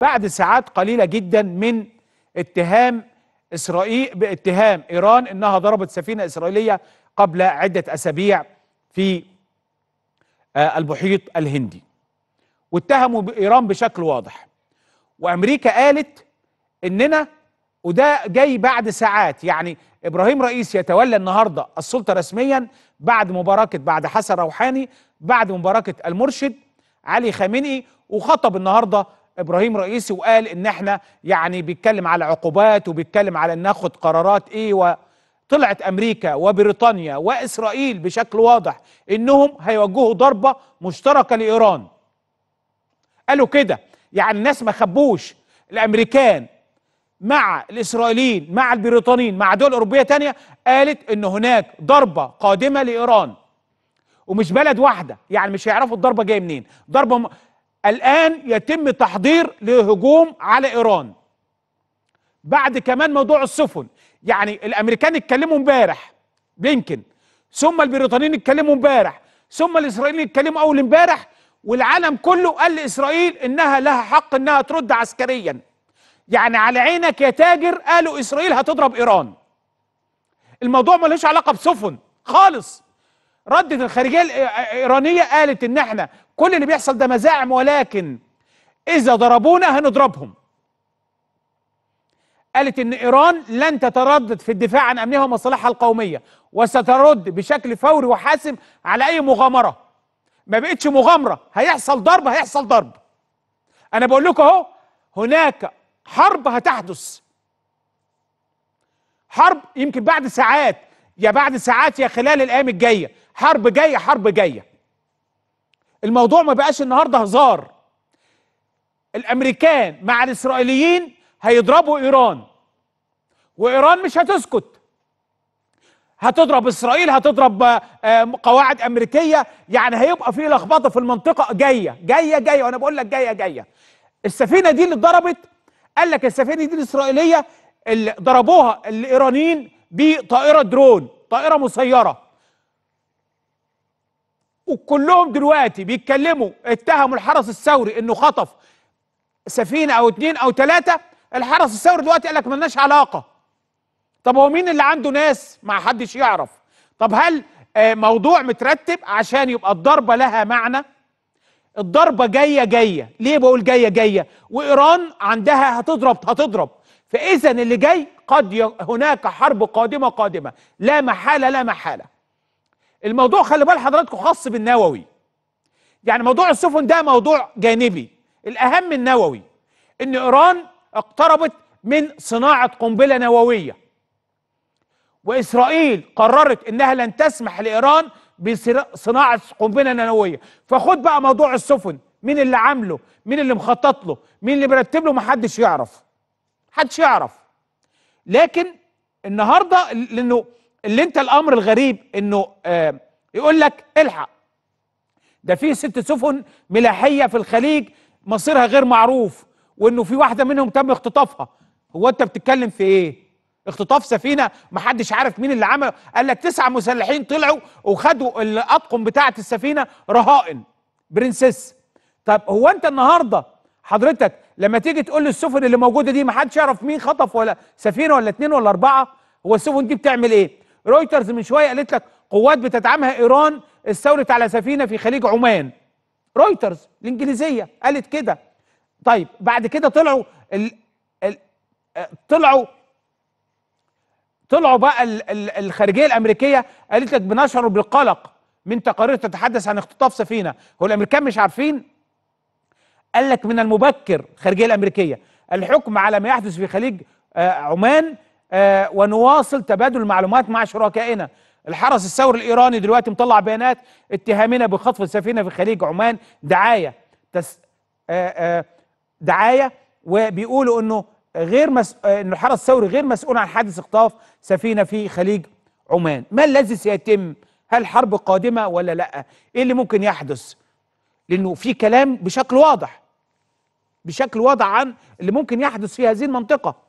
بعد ساعات قليلة جدا من اتهام إسرائيل باتهام إيران إنها ضربت سفينة إسرائيلية قبل عدة أسابيع في آه، المحيط الهندي واتهموا إيران بشكل واضح وأمريكا قالت إننا وده جاي بعد ساعات يعني إبراهيم رئيس يتولى النهاردة السلطة رسميا بعد مباركة بعد حسن روحاني بعد مباركة المرشد علي خامنئي وخطب النهارده ابراهيم رئيسي وقال ان احنا يعني بيتكلم على عقوبات وبيتكلم على ان ناخد قرارات ايه وطلعت امريكا وبريطانيا واسرائيل بشكل واضح انهم هيوجهوا ضربه مشتركه لايران قالوا كده يعني الناس ما خبوش الامريكان مع الاسرائيليين مع البريطانيين مع دول اوروبيه تانية قالت ان هناك ضربه قادمه لايران ومش بلد واحده يعني مش هيعرفوا الضربه جايه منين ضربه الآن يتم تحضير لهجوم على إيران بعد كمان موضوع السفن يعني الأمريكان اتكلموا امبارح بلينكن ثم البريطانيين اتكلموا امبارح ثم الإسرائيليين اتكلموا أول امبارح والعالم كله قال لإسرائيل إنها لها حق إنها ترد عسكريا يعني على عينك يا تاجر قالوا إسرائيل هتضرب إيران الموضوع ملوش علاقة بسفن خالص ردت الخارجية الإيرانية قالت إن إحنا كل اللي بيحصل ده مزاعم ولكن إذا ضربونا هنضربهم قالت ان ايران لن تتردد في الدفاع عن امنها ومصالحها القوميه وسترد بشكل فوري وحاسم على اي مغامره ما بقتش مغامره هيحصل ضرب هيحصل ضرب انا بقول لكم اهو هناك حرب هتحدث حرب يمكن بعد ساعات يا بعد ساعات يا خلال الايام الجايه حرب جايه حرب جايه الموضوع ما بقاش النهارده هزار الامريكان مع الاسرائيليين هيضربوا ايران وايران مش هتسكت هتضرب اسرائيل هتضرب آه، قواعد امريكيه يعني هيبقى في لخبطه في المنطقه جايه جايه جايه وانا بقول لك جايه جايه السفينه دي اللي اتضربت قال لك السفينه دي الاسرائيليه اللي ضربوها الايرانيين بطائره درون طائره مسيره وكلهم دلوقتي بيتكلموا اتهموا الحرس الثوري انه خطف سفينه او اتنين او تلاته الحرس الثوري دلوقتي قال لك ملناش علاقه طب هو مين اللي عنده ناس ما حدش يعرف طب هل آه، موضوع مترتب عشان يبقى الضربه لها معنى الضربه جايه جايه ليه بقول جايه جايه وايران عندها هتضرب هتضرب فاذا اللي جاي قد هناك حرب قادمه قادمه لا محاله لا محاله الموضوع خلي بال حضراتكم خاص بالنووي يعني موضوع السفن ده موضوع جانبي الأهم النووي إن إيران اقتربت من صناعة قنبلة نووية وإسرائيل قررت إنها لن تسمح لإيران بصناعة قنبلة نووية فخد بقى موضوع السفن مين اللي عامله مين اللي مخطط له مين اللي مرتب له محدش يعرف محدش يعرف لكن النهارده لأنه اللي انت الامر الغريب انه آه يقول لك الحق ده في ست سفن ملاحيه في الخليج مصيرها غير معروف وانه في واحده منهم تم اختطافها هو انت بتتكلم في ايه اختطاف سفينه محدش عارف مين اللي عمله قال لك تسع مسلحين طلعوا وخدوا الاطقم بتاعه السفينه رهائن برنسس طب هو انت النهارده حضرتك لما تيجي تقول لي السفن اللي موجوده دي محدش يعرف مين خطف ولا سفينه ولا اتنين ولا اربعه هو السفن دي بتعمل ايه رويترز من شويه قالت لك قوات بتدعمها ايران استولت على سفينه في خليج عمان رويترز الانجليزيه قالت كده طيب بعد كده طلعوا ال... ال... آه، طلعوا طلعوا بقى ال... ال... الخارجيه الامريكيه قالت لك بنشعر بالقلق من تقارير تتحدث عن اختطاف سفينه هو الامريكان مش عارفين قال لك من المبكر الخارجيه الامريكيه الحكم على ما يحدث في خليج آه، عمان آه، ونواصل تبادل المعلومات مع شركائنا الحرس الثوري الايراني دلوقتي مطلع بيانات اتهامنا بخطف سفينه في خليج عمان دعايه تس آه، آه، دعايه وبيقولوا انه غير مس... ان الحرس الثوري غير مسؤول عن حادث اخطاف سفينه في خليج عمان ما الذي سيتم هل حرب قادمه ولا لا ايه اللي ممكن يحدث لانه في كلام بشكل واضح بشكل واضح عن اللي ممكن يحدث في هذه المنطقه